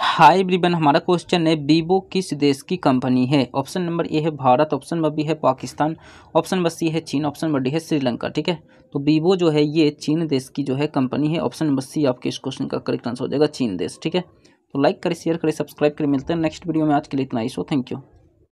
high ब्रिबन हमारा question है Vivo किस देश की कंपनी है ऑप्शन नंबर ए है भारत ऑप्शन नंबर बी है पाकिस्तान ऑप्शन नंबर सी है चीन ऑप्शन नंबर डी है श्रीलंका ठीक है तो बीबो जो है ये चीन देश की जो है कंपनी है ऑप्शन नंबर सी आपके इस क्वेश्चन का करेक्ट आंसर हो जाएगा चीन देश ठीक है तो लाइक करें शेयर करें सब्सक्राइब करें मिलते हैं नेक्स्ट वीडियो में आज के लिए इतना ही सो थैंक यू